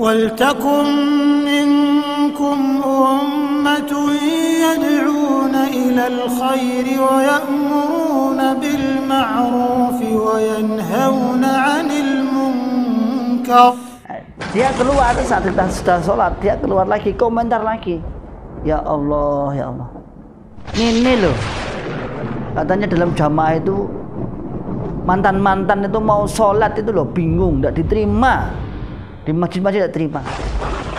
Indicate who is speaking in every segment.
Speaker 1: ولتكن منكم أمة يدعون إلى الخير ويأمرون بالمعروف وينهون عن المنكر dia keluar saat kita sudah sholat dia keluar lagi komentar lagi ya Allah ya Allah ini loh katanya dalam jamaah itu mantan-mantan itu mau sholat itu loh bingung tidak diterima di masjid-masjid tidak terima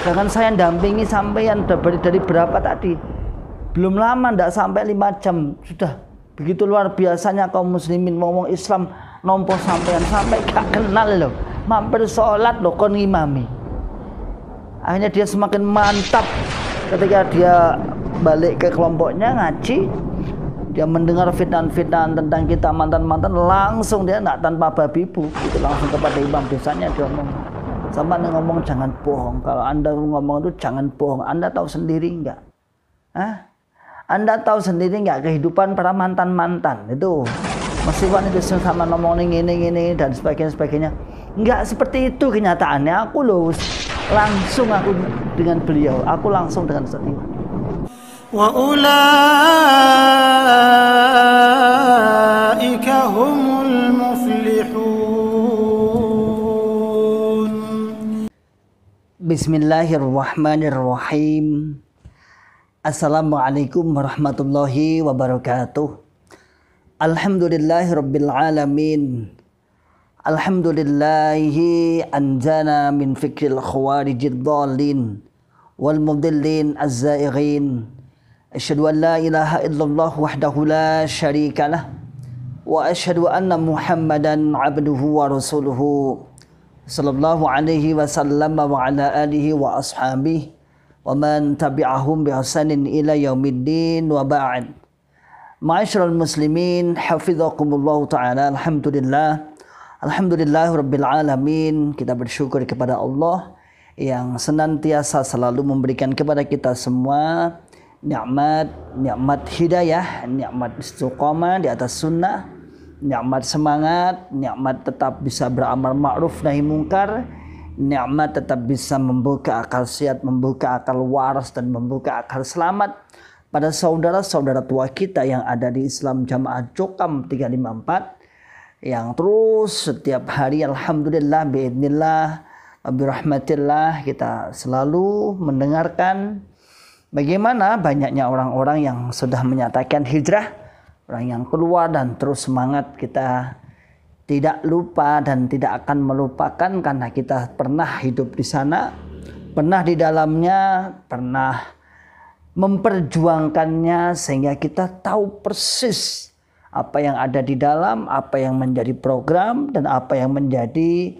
Speaker 1: sedangkan saya dampingi sampai yang dari, dari berapa tadi belum lama tidak sampai lima jam sudah begitu luar biasanya kaum muslimin ngomong Islam nompo sampean sampai gak kenal loh mampir sholat loh kon imami akhirnya dia semakin mantap ketika dia balik ke kelompoknya ngaji dia mendengar fitnah-fitnah tentang kita mantan-mantan langsung dia nggak tanpa babi bu itu langsung kepada imam biasanya dia ngomong sama ngomong jangan bohong. Kalau Anda ngomong itu jangan bohong. Anda tahu sendiri enggak? Hah? Anda tahu sendiri enggak kehidupan para mantan-mantan itu? Meskipun itu sama ngomong ini, ini, ini, dan sebagainya, sebagainya. Enggak seperti itu kenyataannya. Aku loh langsung aku dengan beliau. Aku langsung dengan Ustaz Wa Bismillahirrahmanirrahim. Assalamualaikum warahmatullahi wabarakatuh. Alhamdulillahirabbil alamin. Alhamdulillahi anjana min fikril khawarijid dhalin wal mudillin az Asyhadu an la ilaha illallah wahdahu la syarika wa asyhadu anna Muhammadan abduhu wa rasuluhu sallallahu alaihi wasallam wa ala alihi wa ashabihi wa man tabi'ahum bi hasanin ila yaumiddin wa ba'd. Ma'asyiral muslimin, hafizakumullah taala. Alhamdulillah. Alhamdulillah rabbil alamin. Kita bersyukur kepada Allah yang senantiasa selalu memberikan kepada kita semua nikmat, nikmat hidayah, nikmat istiqamah di atas sunnah nikmat semangat, nikmat tetap bisa beramal ma'ruf nahi mungkar, nikmat tetap bisa membuka akal sehat, membuka akal waras dan membuka akal selamat pada saudara-saudara tua kita yang ada di Islam Jamaah Jokam 354 yang terus setiap hari alhamdulillah Bismillah, rahmatillah kita selalu mendengarkan bagaimana banyaknya orang-orang yang sudah menyatakan hijrah orang yang keluar dan terus semangat kita tidak lupa dan tidak akan melupakan karena kita pernah hidup di sana, pernah di dalamnya, pernah memperjuangkannya sehingga kita tahu persis apa yang ada di dalam, apa yang menjadi program dan apa yang menjadi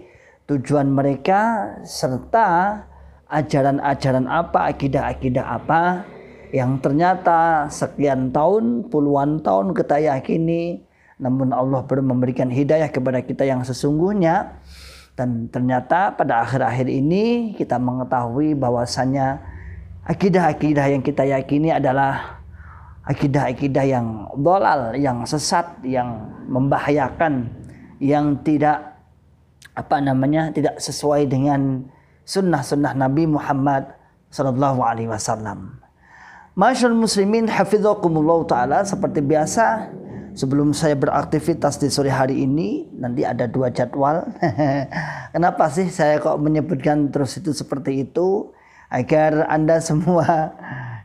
Speaker 1: tujuan mereka serta ajaran-ajaran apa, akidah-akidah apa yang ternyata sekian tahun, puluhan tahun kita yakini, namun Allah belum memberikan hidayah kepada kita yang sesungguhnya. Dan ternyata pada akhir-akhir ini kita mengetahui bahwasannya akidah-akidah yang kita yakini adalah akidah-akidah yang dolal, yang sesat, yang membahayakan, yang tidak apa namanya tidak sesuai dengan sunnah-sunnah Nabi Muhammad Sallallahu Alaihi Wasallam. Masyarakat muslimin hafizhukumullah ta'ala seperti biasa sebelum saya beraktivitas di sore hari ini nanti ada dua jadwal kenapa sih saya kok menyebutkan terus itu seperti itu agar anda semua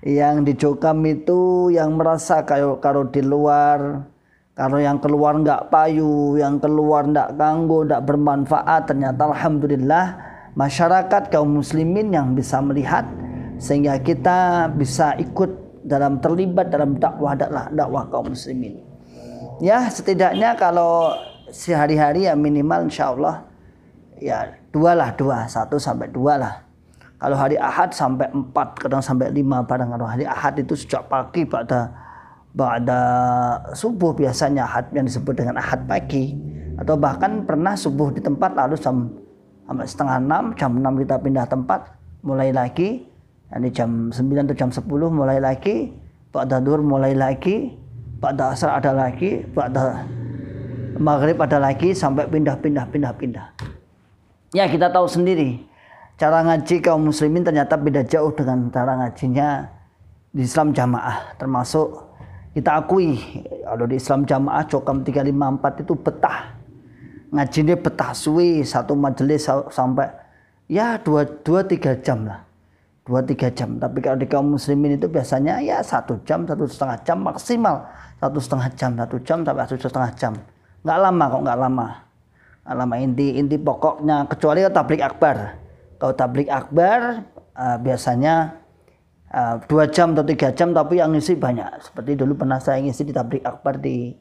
Speaker 1: yang di Jokam itu yang merasa kalau kalau di luar kalau yang keluar nggak payu yang keluar nggak kanggo, nggak bermanfaat ternyata alhamdulillah masyarakat kaum muslimin yang bisa melihat sehingga kita bisa ikut dalam terlibat dalam dakwah dakwah, dakwah kaum muslimin. Ya setidaknya kalau sehari-hari ya minimal insya Allah ya dua lah dua satu sampai dua lah. Kalau hari Ahad sampai empat kadang sampai lima barang kalau hari Ahad itu sejak pagi pada pada subuh biasanya Ahad yang disebut dengan Ahad pagi atau bahkan pernah subuh di tempat lalu sampai setengah enam jam enam kita pindah tempat mulai lagi ini jam 9 atau jam 10 mulai lagi Pak duhur mulai lagi Pak asar ada lagi Ba'da maghrib ada lagi sampai pindah-pindah pindah-pindah ya kita tahu sendiri cara ngaji kaum muslimin ternyata beda jauh dengan cara ngajinya di Islam jamaah termasuk kita akui kalau di Islam jamaah cokam 354 itu betah ngajinya betah suwi satu majelis sampai ya dua dua tiga jam lah dua tiga jam tapi kalau di kaum muslimin itu biasanya ya satu jam satu setengah jam maksimal satu setengah jam satu jam sampai satu setengah jam nggak lama kok nggak lama nggak lama inti inti pokoknya kecuali kalau tablik akbar kalau tablik akbar uh, biasanya eh, dua uh, jam atau tiga jam tapi yang ngisi banyak seperti dulu pernah saya ngisi di tablik akbar di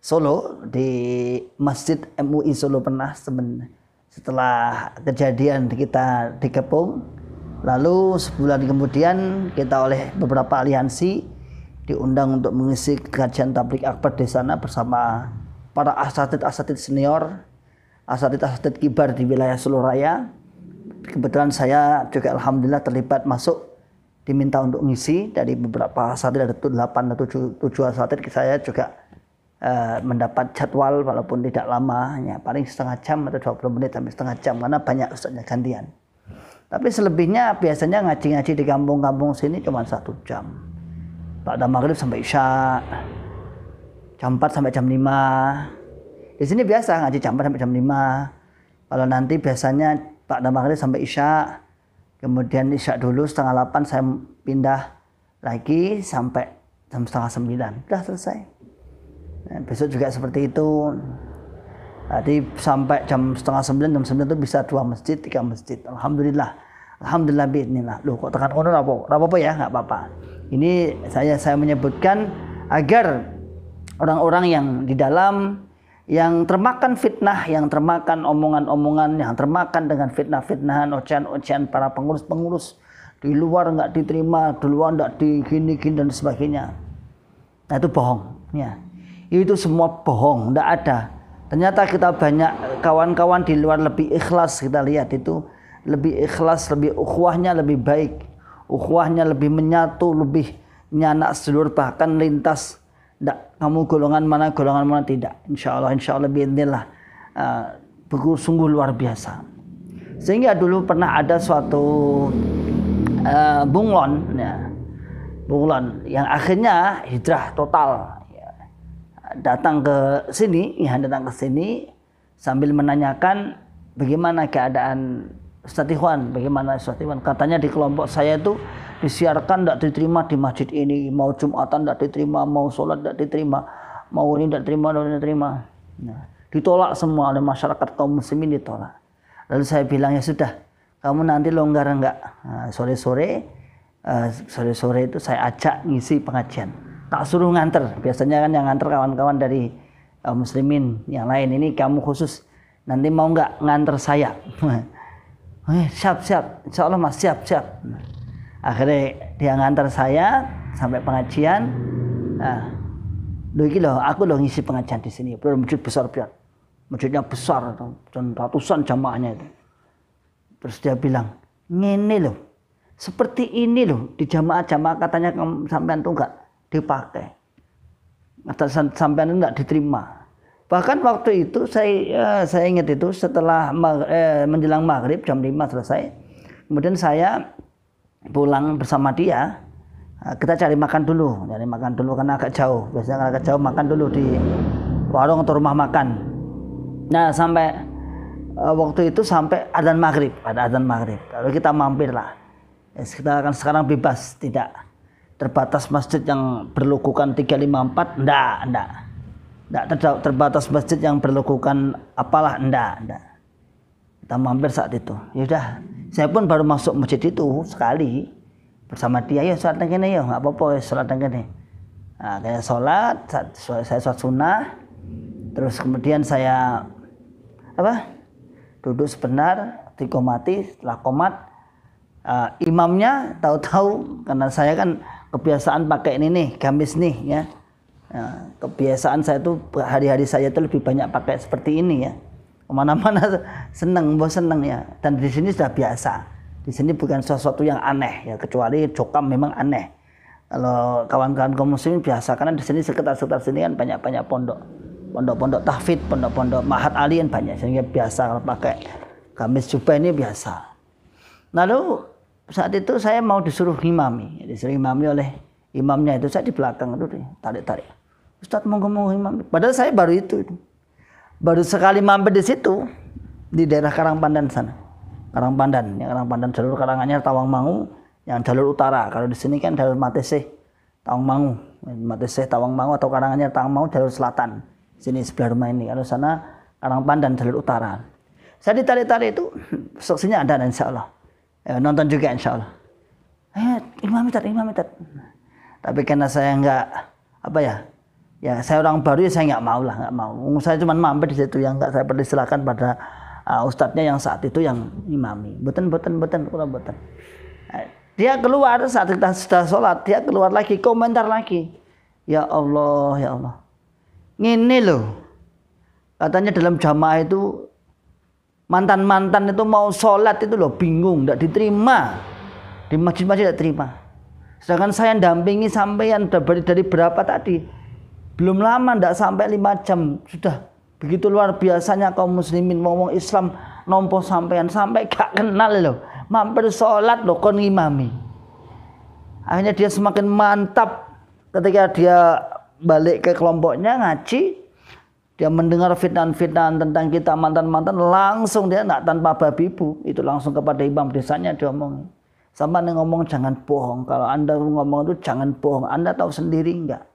Speaker 1: Solo di Masjid MUI Solo pernah semen, setelah kejadian kita dikepung Lalu sebulan kemudian kita oleh beberapa aliansi diundang untuk mengisi kajian tablik akbar di sana bersama para asatid-asatid senior, asatid-asatid kibar di wilayah raya. Kebetulan saya juga alhamdulillah terlibat masuk diminta untuk ngisi dari beberapa asatid ada 8 atau 7, 7 asatid saya juga eh, mendapat jadwal walaupun tidak lama hanya paling setengah jam atau 20 menit sampai setengah jam karena banyak ustaznya gantian. Tapi selebihnya biasanya ngaji-ngaji di kampung-kampung sini cuma satu jam. Pak maghrib sampai isya. Jam 4 sampai jam 5. Di sini biasa ngaji jam 4 sampai jam 5. Kalau nanti biasanya Pak maghrib sampai isya. Kemudian isya dulu setengah 8 saya pindah lagi sampai jam setengah 9. Sudah selesai. Nah, besok juga seperti itu. Jadi sampai jam setengah sembilan, jam sembilan itu bisa dua masjid, tiga masjid. Alhamdulillah. Alhamdulillah biidnillah. Loh kok tekan kono apa? apa ya, enggak apa-apa. Ini saya saya menyebutkan agar orang-orang yang di dalam yang termakan fitnah, yang termakan omongan-omongan, yang termakan dengan fitnah-fitnahan, ocehan-ocehan para pengurus-pengurus di luar nggak diterima, di luar nggak digini gini, gini dan sebagainya. Nah itu bohong, ya. Itu semua bohong, nggak ada Ternyata kita banyak kawan-kawan di luar lebih ikhlas kita lihat itu lebih ikhlas, lebih ukhuwahnya lebih baik. Ukhuwahnya lebih menyatu, lebih nyana seluruh bahkan lintas tidak kamu golongan mana golongan mana tidak insya Allah insya Allah lebih biinillah uh, ah, sungguh luar biasa sehingga dulu pernah ada suatu uh, bunglon ya. bunglon yang akhirnya hijrah total datang ke sini, ya datang ke sini sambil menanyakan bagaimana keadaan Ustadz bagaimana Ustadz Katanya di kelompok saya itu disiarkan tidak diterima di masjid ini, mau Jumatan tidak diterima, mau sholat tidak diterima, mau ini tidak diterima, tidak diterima. Nah, ditolak semua oleh masyarakat kaum muslimin ditolak. Lalu saya bilang ya sudah, kamu nanti longgar enggak? Nah, sore-sore, nah, sore-sore itu saya ajak ngisi pengajian tak suruh nganter. Biasanya kan yang nganter kawan-kawan dari uh, muslimin yang lain. Ini kamu khusus nanti mau nggak nganter saya? Eh, siap siap, insya Allah mas siap siap. Akhirnya dia nganter saya sampai pengajian. Nah, loh ini loh, aku loh ngisi pengajian di sini. Belum masjid besar biar. Masjidnya besar dan ratusan jamaahnya itu. Terus dia bilang, ini loh. Seperti ini loh di jamaah-jamaah katanya sampean enggak dipakai. Atasan sampean tidak diterima. Bahkan waktu itu saya ya, saya ingat itu setelah eh, menjelang maghrib jam 5 selesai. Kemudian saya pulang bersama dia. Eh, kita cari makan dulu, cari makan dulu karena agak jauh. Biasanya agak jauh makan dulu di warung atau rumah makan. Nah sampai eh, waktu itu sampai adzan maghrib, ada adzan maghrib. kalau kita mampirlah. kita akan sekarang bebas, tidak terbatas masjid yang berlogokan 354 enggak ndak ndak ter terbatas masjid yang berlukukan apalah ndak ndak kita mampir saat itu yaudah saya pun baru masuk masjid itu sekali bersama dia ya sholat ini ya nggak apa-apa ya sholat ini nah, kayak sholat saya sholat sunnah terus kemudian saya apa duduk sebenar mati setelah komat uh, imamnya tahu-tahu karena saya kan kebiasaan pakai ini nih gamis nih ya nah, kebiasaan saya tuh hari-hari saya tuh lebih banyak pakai seperti ini ya kemana-mana seneng bos seneng ya dan di sini sudah biasa di sini bukan sesuatu yang aneh ya kecuali jokam memang aneh kalau kawan-kawan kaum muslim biasa karena di sini sekitar-sekitar sini kan banyak-banyak pondok pondok-pondok tahfid pondok-pondok mahat alien kan banyak sehingga biasa kalau pakai gamis jubah ini biasa lalu saat itu saya mau disuruh imami, disuruh imami oleh imamnya itu saya di belakang itu tarik-tarik. Ustadz mau ngomong imam. Padahal saya baru itu, itu. Baru sekali mampir di situ di daerah Karang Pandan sana. Karang Pandan, ya Pandan jalur Karangannya Mangu yang jalur utara. Kalau di sini kan jalur Matese, Mangu, Matese, Mangu atau Karangannya Mangu jalur selatan. Sini sebelah rumah ini. Kalau sana Karang Pandan jalur utara. Saya ditarik-tarik itu saksinya ada insya Allah Ya, nonton juga insya Allah. Eh, imam mitat, imam mitat. Tapi karena saya enggak apa ya, ya saya orang baru ya saya nggak mau lah, nggak mau. Saya cuma mampir di situ yang enggak saya persilahkan pada uh, ustadznya yang saat itu yang imami. Beten, beten, beten, kurang beten. Eh, dia keluar saat kita sudah sholat, dia keluar lagi, komentar lagi. Ya Allah, ya Allah. Ini loh. Katanya dalam jamaah itu mantan-mantan itu mau sholat itu loh bingung, tidak diterima. Di masjid-masjid tidak terima. Sedangkan saya dampingi yang dari, dari berapa tadi? Belum lama, tidak sampai lima jam. Sudah begitu luar biasanya kaum muslimin ngomong Islam nompo sampean sampai gak kenal loh mampir sholat loh kon imami akhirnya dia semakin mantap ketika dia balik ke kelompoknya ngaji dia mendengar fitnah-fitnah tentang kita mantan-mantan langsung dia nak tanpa babi ibu itu langsung kepada imam desanya dia ngomong Sama nih ngomong jangan bohong. Kalau anda ngomong itu jangan bohong. Anda tahu sendiri enggak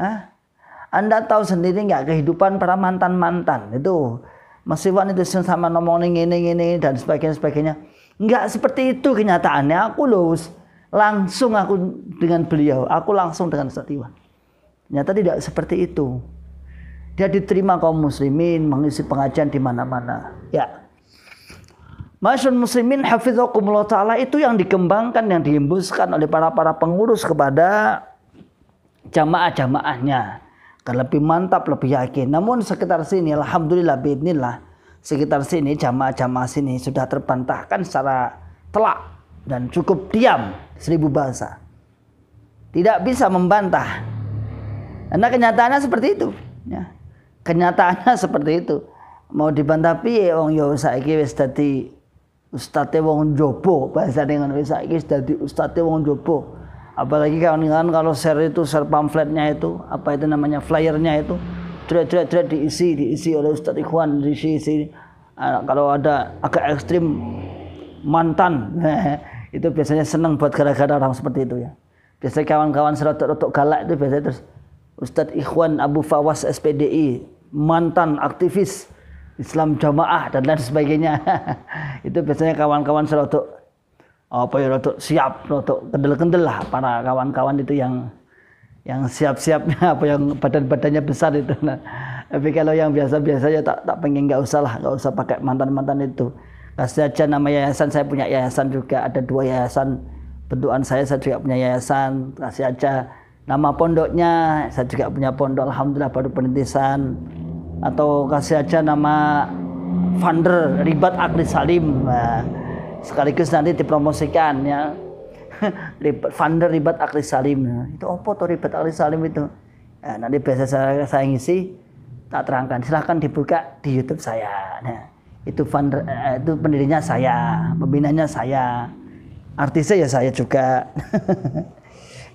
Speaker 1: Hah? Anda tahu sendiri enggak kehidupan para mantan-mantan itu masiwan itu sama ngomong ini ini ini dan sebagainya sebagainya. Nggak seperti itu kenyataannya. Aku lulus langsung aku dengan beliau. Aku langsung dengan Setiwan. Ternyata tidak seperti itu. Dia diterima kaum muslimin, mengisi pengajian di mana-mana. Ya. Masyur muslimin hafizhukumullah ta'ala itu yang dikembangkan, yang dihembuskan oleh para-para pengurus kepada jamaah-jamaahnya. Agar lebih mantap, lebih yakin. Namun sekitar sini, Alhamdulillah, bidnillah, sekitar sini, jamaah-jamaah sini sudah terbantahkan secara telak dan cukup diam seribu bahasa. Tidak bisa membantah. Karena kenyataannya seperti itu. Ya kenyataannya seperti itu mau dibantah piye wong yo saiki wis dadi ustate wong jopo bahasa dengan wis saiki wis dadi ustate wong jopo apalagi kawan-kawan kalau share itu share pamfletnya itu apa itu namanya flyernya itu tidak-tidak diisi diisi oleh Ustaz Ikhwan diisi isi uh, ah, kalau ada agak ekstrim mantan itu biasanya senang buat gara-gara orang seperti itu ya biasanya kawan-kawan serotok-rotok galak itu biasanya terus Ustadz Ikhwan Abu Fawas SPDI mantan aktivis Islam jamaah dan lain sebagainya. itu biasanya kawan-kawan serotok apa ya rotok siap rotok kendel-kendel lah para kawan-kawan itu yang yang siap-siapnya apa yang badan-badannya besar itu nah, tapi kalau yang biasa-biasa ya tak tak pengen nggak usah lah nggak usah pakai mantan-mantan itu kasih aja nama yayasan saya punya yayasan juga ada dua yayasan bentukan saya saya juga punya yayasan kasih aja nama pondoknya saya juga punya pondok alhamdulillah baru penintisan atau kasih aja nama founder ribat akli salim nah, sekaligus nanti dipromosikan ya founder ribat akli salim nah, itu apa tuh ribat akli salim itu nah, nanti biasa saya, saya ngisi tak terangkan silahkan dibuka di YouTube saya nah, itu founder eh, itu pendirinya saya pembinanya saya artisnya ya saya juga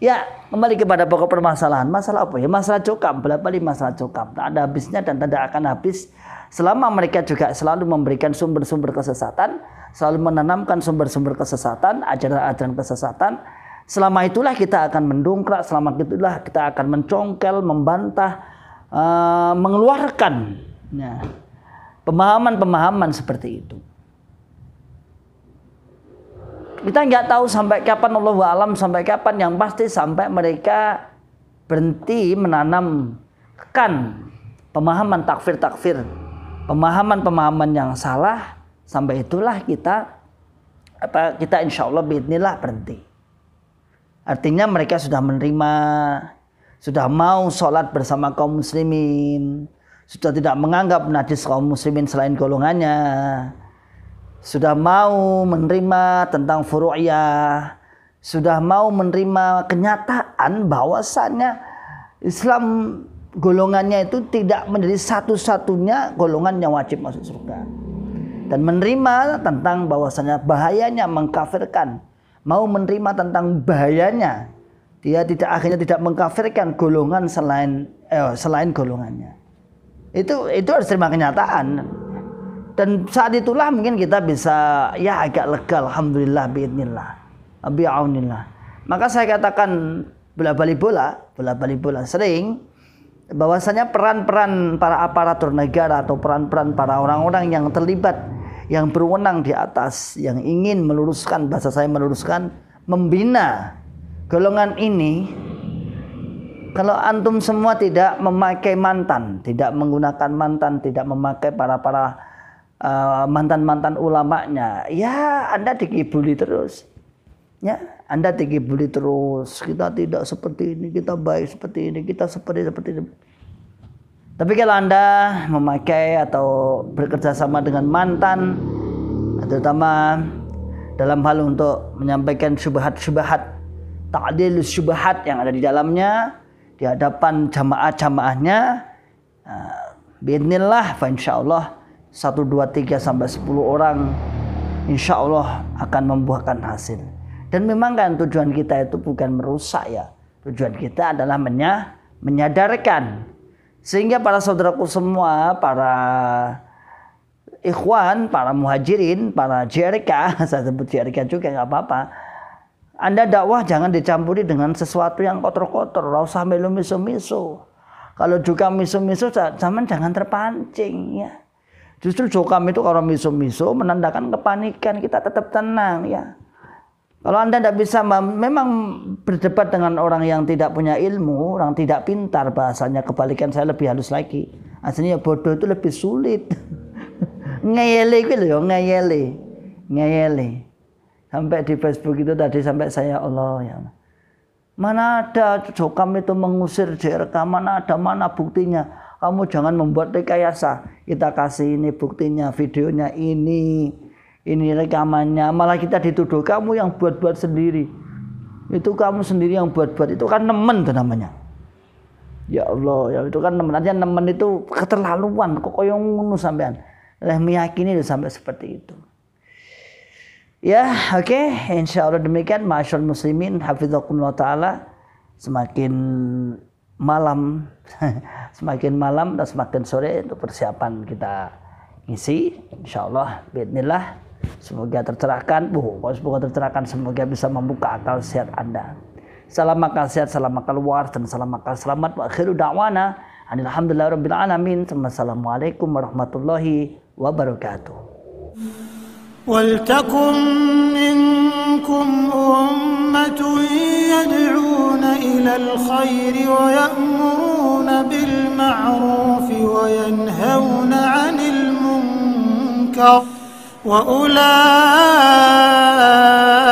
Speaker 1: Ya, kembali kepada pokok permasalahan. Masalah apa ya? Masalah cokam. berapa balik masalah cokam. Tak ada habisnya dan tidak akan habis. Selama mereka juga selalu memberikan sumber-sumber kesesatan. Selalu menanamkan sumber-sumber kesesatan. Ajaran-ajaran kesesatan. Selama itulah kita akan mendongkrak. Selama itulah kita akan mencongkel, membantah. Uh, mengeluarkan ya, pemahaman-pemahaman seperti itu. Kita nggak tahu sampai kapan Allah alam sampai kapan yang pasti sampai mereka berhenti menanam kan pemahaman takfir-takfir, pemahaman-pemahaman yang salah sampai itulah kita apa kita insya Allah beginilah berhenti. Artinya mereka sudah menerima, sudah mau sholat bersama kaum muslimin, sudah tidak menganggap najis kaum muslimin selain golongannya, sudah mau menerima tentang furu'iyah, sudah mau menerima kenyataan bahwasannya Islam golongannya itu tidak menjadi satu-satunya golongan yang wajib masuk surga. Dan menerima tentang bahwasannya bahayanya mengkafirkan, mau menerima tentang bahayanya, dia tidak akhirnya tidak mengkafirkan golongan selain eh, selain golongannya. Itu itu harus terima kenyataan dan saat itulah mungkin kita bisa ya agak lega alhamdulillah biidznillah biaunillah maka saya katakan bola bali bola bola bali bola sering bahwasanya peran-peran para aparatur negara atau peran-peran para orang-orang yang terlibat yang berwenang di atas yang ingin meluruskan bahasa saya meluruskan membina golongan ini kalau antum semua tidak memakai mantan, tidak menggunakan mantan, tidak memakai para-para Eh, mantan-mantan ulamanya, ya Anda dikibuli terus. Ya, Anda dikibuli terus. Kita tidak seperti ini, kita baik seperti ini, kita seperti seperti ini. Tapi kalau Anda memakai atau bekerja sama dengan mantan, terutama dalam hal untuk menyampaikan syubhat-syubhat, ta'dil syubhat yang ada di dalamnya di hadapan jamaah-jamaahnya, uh, eh, biidnillah fa Allah 1, 2, 3 sampai 10 orang insya Allah akan membuahkan hasil. Dan memang kan tujuan kita itu bukan merusak ya. Tujuan kita adalah menya, menyadarkan. Sehingga para saudaraku semua, para ikhwan, para muhajirin, para JRK, saya sebut JRK juga nggak apa-apa. Anda dakwah jangan dicampuri dengan sesuatu yang kotor-kotor, nggak usah melu misu miso Kalau juga miso-miso, zaman jangan terpancing ya Justru jokam itu kalau miso-miso menandakan kepanikan kita tetap tenang ya. Kalau Anda tidak bisa memang berdebat dengan orang yang tidak punya ilmu, orang tidak pintar bahasanya kebalikan saya lebih halus lagi. Aslinya ya bodoh itu lebih sulit. ngeyele itu loh, ngeyele. Ngeyele. Sampai di Facebook itu tadi sampai saya ya Allah ya. Mana ada jokam itu mengusir di mana ada mana buktinya kamu jangan membuat rekayasa. Kita kasih ini buktinya, videonya ini, ini rekamannya. Malah kita dituduh kamu yang buat-buat sendiri. Itu kamu sendiri yang buat-buat. Itu kan nemen tuh namanya. Ya Allah, ya itu kan nemen. aja nemen itu keterlaluan. Kok yang ngunu sampean? Leh meyakini sampai seperti itu. Ya, oke. Okay. Insya Allah demikian. Masyarakat muslimin, hafizahumullah ta'ala. Semakin malam semakin malam dan semakin sore untuk persiapan kita ngisi insya Allah bismillah semoga tercerahkan bu semoga tercerahkan semoga bisa membuka akal sehat anda salam akal sehat salam akal war dan salam akal selamat wa akhiru da'wana alhamdulillah rabbil alamin assalamualaikum warahmatullahi wabarakatuh ولتكن منكم يدعون إلى الخير ويأمرون بالمعروف وينهون عن المنكر وأولئك